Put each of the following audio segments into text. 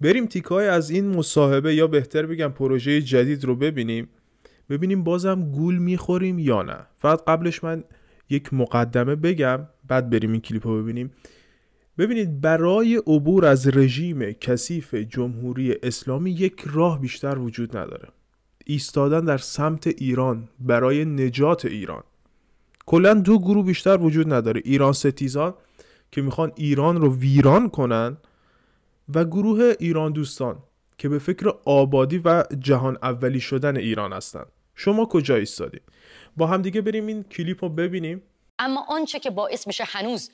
بریم تیکای از این مصاحبه یا بهتر بگم پروژه جدید رو ببینیم ببینیم بازم گول میخوریم یا نه فقط قبلش من یک مقدمه بگم بعد بریم این کلیپ رو ببینیم ببینید برای عبور از رژیم کثیف جمهوری اسلامی یک راه بیشتر وجود نداره ایستادن در سمت ایران برای نجات ایران کلا دو گروه بیشتر وجود نداره ایران ستیزان که میخوان ایران رو ویران کنن و گروه ایران دوستان که به فکر آبادی و جهان اولی شدن ایران هستند شما کجا ایستادید با همدیگه بریم این کلیپ رو ببینیم اما آنچه که باعث میشه هنوز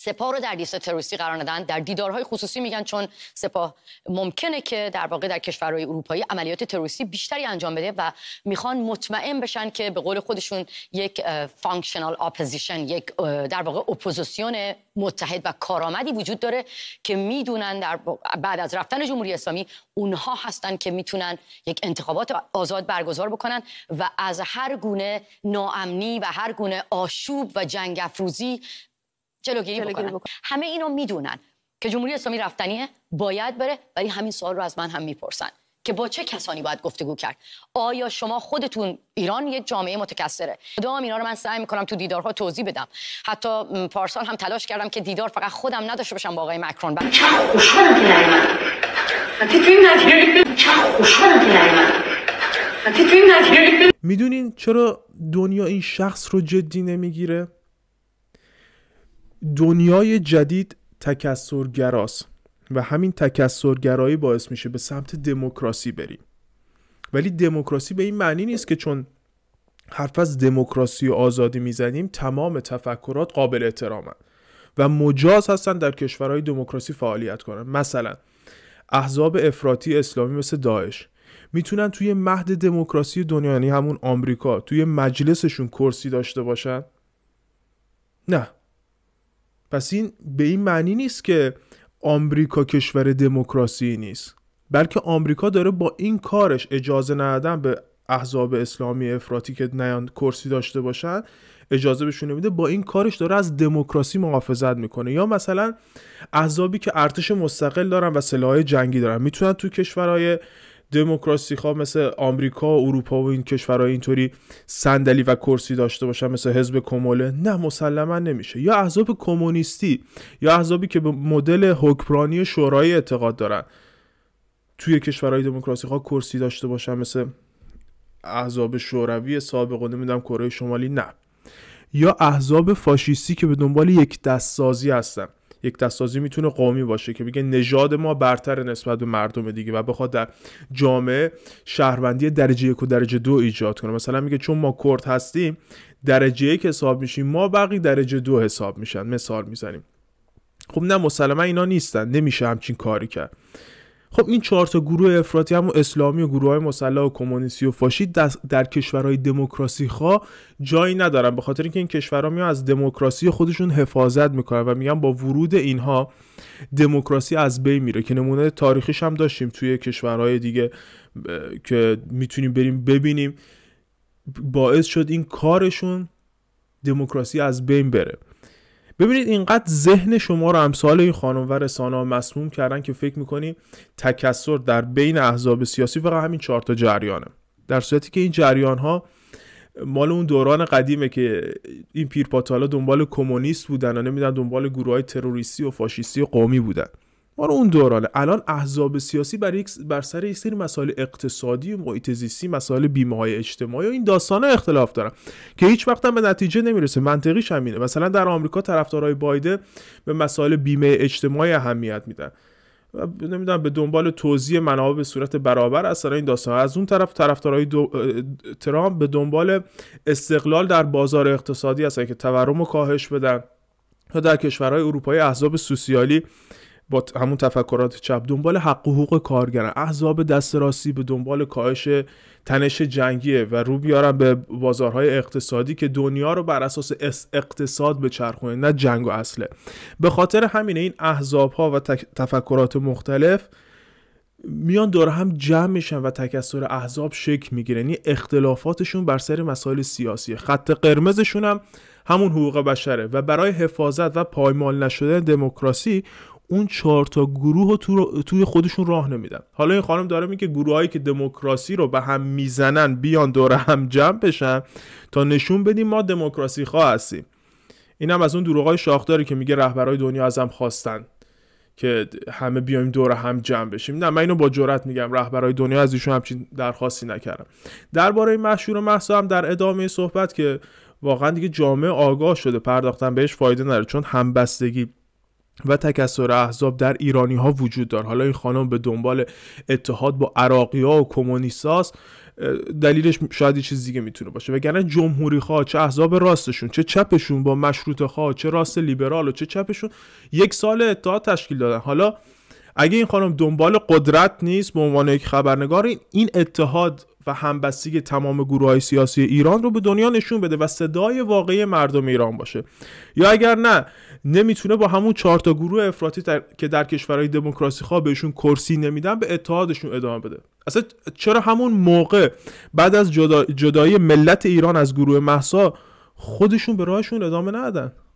سپاه رو در لیست تروریستی قرار ندن در دیدارهای خصوصی میگن چون سپاه ممکنه که در واقع در کشورهای اروپایی عملیات تروریستی بیشتری انجام بده و میخوان مطمئن بشن که به قول خودشون یک فانکشنال اپوزیشن یک در واقع اپوزیسیون متحد و کارآمدی وجود داره که میدونن در بعد از رفتن جمهوری اسلامی اونها هستن که میتونن یک انتخابات آزاد برگزار بکنن و از هر گونه ناامنی و هر گونه آشوب و جنگ افروزی جلوگیری بکنن. همه اینو میدونن که جمهوری اسلامی رفتنیه باید بره ولی همین سوال رو از من هم میپرسن که با چه کسانی باید گفتگو کرد آیا شما خودتون ایران یه جامعه متکثره دوام اینا رو من سعی میکنم تو دیدارها توضیح بدم حتی پارسال هم تلاش کردم که دیدار فقط خودم نداشته باشم با آقای مکرون میدونین چرا دنیا این شخص رو جدی نمیگیره دنیای جدید تکسرگراست و همین تکسرگرایی باعث میشه به سمت دموکراسی بریم ولی دموکراسی به این معنی نیست که چون حرف از دموکراسی و آزادی میزنیم تمام تفکرات قابل احترامند و مجاز هستن در کشورهای دموکراسی فعالیت کنن مثلا احزاب افراطی اسلامی مثل داعش میتونن توی مهد دموکراسی دنیا یعنی همون آمریکا توی مجلسشون کرسی داشته باشن نه پس این به این معنی نیست که آمریکا کشور دموکراسی نیست بلکه آمریکا داره با این کارش اجازه ندادن به احزاب اسلامی افراطی که نیان کرسی داشته باشن اجازه بهشون نمیده با این کارش داره از دموکراسی محافظت میکنه یا مثلا احزابی که ارتش مستقل دارن و سلاح جنگی دارن میتونن تو کشورهای دموکراسی خواه مثل آمریکا و اروپا و این کشورهای اینطوری صندلی و کرسی داشته باشن مثل حزب کموله نه مسلما نمیشه یا احزاب کمونیستی یا احزابی که به مدل حکمرانی شورای اعتقاد دارن توی کشورهای دموکراسی خواه کرسی داشته باشن مثل احزاب شوروی سابق و نمیدونم کره شمالی نه یا احزاب فاشیستی که به دنبال یک دستسازی هستن یک دستازی میتونه قومی باشه که بگه نژاد ما برتر نسبت به مردم دیگه و بخواد در جامعه شهروندی درجه یک و درجه دو ایجاد کنه مثلا میگه چون ما کرد هستیم درجه یک حساب میشیم ما بقی درجه دو حساب میشن مثال میزنیم خب نه مسلما اینا نیستن نمیشه همچین کاری کرد خب این چهار تا گروه افراطی هم اسلامی و گروه های مسلح و کمونیستی و فاشی در کشورهای دموکراسی خواه جایی ندارن به خاطر اینکه این کشورها میان از دموکراسی خودشون حفاظت میکنن و میگن با ورود اینها دموکراسی از بین میره که نمونه تاریخیش هم داشتیم توی کشورهای دیگه که میتونیم بریم ببینیم باعث شد این کارشون دموکراسی از بین بره ببینید اینقدر ذهن شما رو امثال این خانم و رسانه مسموم کردن که فکر میکنیم تکسر در بین احزاب سیاسی فقط همین چهار تا جریانه در صورتی که این جریان ها مال اون دوران قدیمه که این پیرپاتالا دنبال کمونیست بودن و نمیدن دنبال گروه های تروریستی و فاشیستی و قومی بودن ما رو اون دورانه الان احزاب سیاسی بر یک بر سر سری مسائل اقتصادی و زیستی مسائل بیمه های اجتماعی و این داستان اختلاف دارن که هیچ وقت به نتیجه نمیرسه منطقیش همینه مثلا در آمریکا طرفدارای بایده به مسائل بیمه اجتماعی اهمیت میدن نمیدونم به دنبال توزیع منابع به صورت برابر از این داستان از اون طرف طرفدارای ترامپ به دنبال استقلال در بازار اقتصادی هستن که تورم رو کاهش بدن یا در کشورهای اروپایی احزاب سوسیالی با همون تفکرات چپ دنبال حق و حقوق کارگرن احزاب دست راستی به دنبال کاهش تنش جنگیه و رو بیارن به بازارهای اقتصادی که دنیا رو بر اساس اقتصاد چرخونه نه جنگ و اصله به خاطر همینه این احزاب ها و تفکرات مختلف میان دور هم جمع میشن و تکسر احزاب شکل میگیره یعنی اختلافاتشون بر سر مسائل سیاسی خط قرمزشون هم همون حقوق بشره و برای حفاظت و پایمال نشدن دموکراسی اون چهار تا گروه رو تو توی خودشون راه نمیدن حالا این خانم داره میگه گروهایی که دموکراسی رو به هم میزنن بیان دور هم جمع بشن تا نشون بدیم ما دموکراسی خواه هستیم این هم از اون دروغای شاخداری که میگه رهبرای دنیا ازم خواستن که همه بیایم دور هم جمع بشیم نه من اینو با جورت میگم رهبرای دنیا از ایشون همچین درخواستی نکردم درباره این مشهور محسا در ادامه صحبت که واقعا دیگه جامعه آگاه شده پرداختن بهش فایده نداره چون همبستگی و تکسر احزاب در ایرانی ها وجود داره حالا این خانم به دنبال اتحاد با عراقی ها و کمونیست دلیلش شاید یه چیز دیگه میتونه باشه وگرنه جمهوری خواه چه احزاب راستشون چه چپشون با مشروط خواه چه راست لیبرال و چه چپشون یک سال اتحاد تشکیل دادن حالا اگه این خانم دنبال قدرت نیست به عنوان یک خبرنگار این اتحاد و همبستگی تمام گروه های سیاسی ایران رو به دنیا نشون بده و صدای واقعی مردم ایران باشه یا اگر نه نمیتونه با همون چهار تا گروه افراطی که در کشورهای دموکراسی خواه بهشون کرسی نمیدن به اتحادشون ادامه بده اصلا چرا همون موقع بعد از جدا... جدایی ملت ایران از گروه محسا خودشون به راهشون ادامه ندن